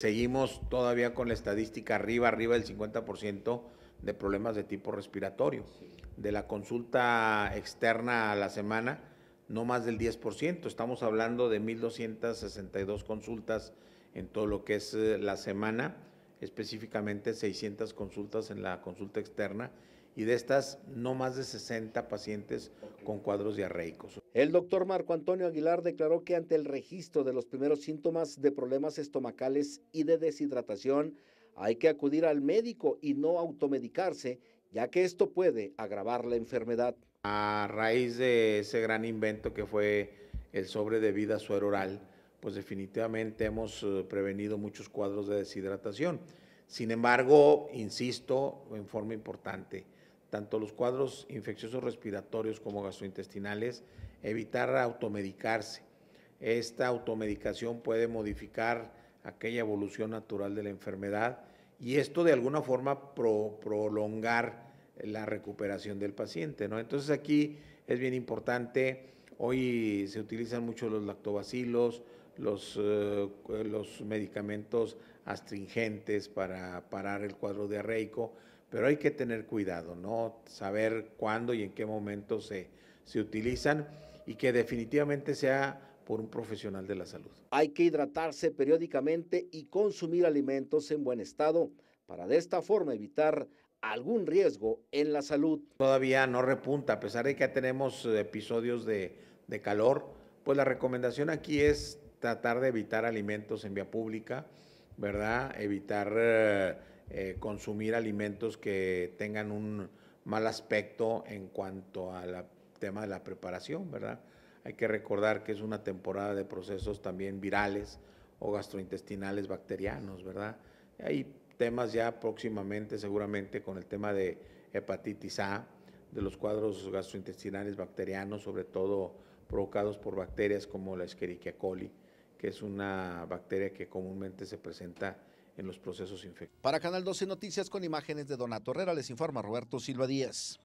Seguimos todavía con la estadística arriba, arriba del 50% de problemas de tipo respiratorio. De la consulta externa a la semana, no más del 10%. Estamos hablando de 1.262 consultas en todo lo que es eh, la semana, específicamente 600 consultas en la consulta externa y de estas no más de 60 pacientes con cuadros diarreicos. El doctor Marco Antonio Aguilar declaró que ante el registro de los primeros síntomas de problemas estomacales y de deshidratación, hay que acudir al médico y no automedicarse, ya que esto puede agravar la enfermedad. A raíz de ese gran invento que fue el sobre de vida suero oral, pues definitivamente hemos eh, prevenido muchos cuadros de deshidratación. Sin embargo, insisto en forma importante, tanto los cuadros infecciosos respiratorios como gastrointestinales, evitar automedicarse. Esta automedicación puede modificar aquella evolución natural de la enfermedad y esto de alguna forma prolongar la recuperación del paciente. ¿no? Entonces aquí es bien importante, hoy se utilizan mucho los lactobacilos, los, eh, los medicamentos astringentes para parar el cuadro diarreico, pero hay que tener cuidado, ¿no? Saber cuándo y en qué momento se, se utilizan y que definitivamente sea por un profesional de la salud. Hay que hidratarse periódicamente y consumir alimentos en buen estado para de esta forma evitar algún riesgo en la salud. Todavía no repunta, a pesar de que ya tenemos eh, episodios de, calor, pues la recomendación aquí es tratar de evitar alimentos en vía pública, ¿verdad? Evitar... Eh, eh, consumir alimentos que tengan un mal aspecto en cuanto al tema de la preparación, ¿verdad? Hay que recordar que es una temporada de procesos también virales o gastrointestinales bacterianos, ¿verdad? Hay temas ya próximamente, seguramente, con el tema de hepatitis A, de los cuadros gastrointestinales bacterianos, sobre todo provocados por bacterias como la Escherichia coli que es una bacteria que comúnmente se presenta en los procesos infecciosos. Para Canal 12 Noticias con imágenes de Donato Herrera les informa Roberto Silva Díaz.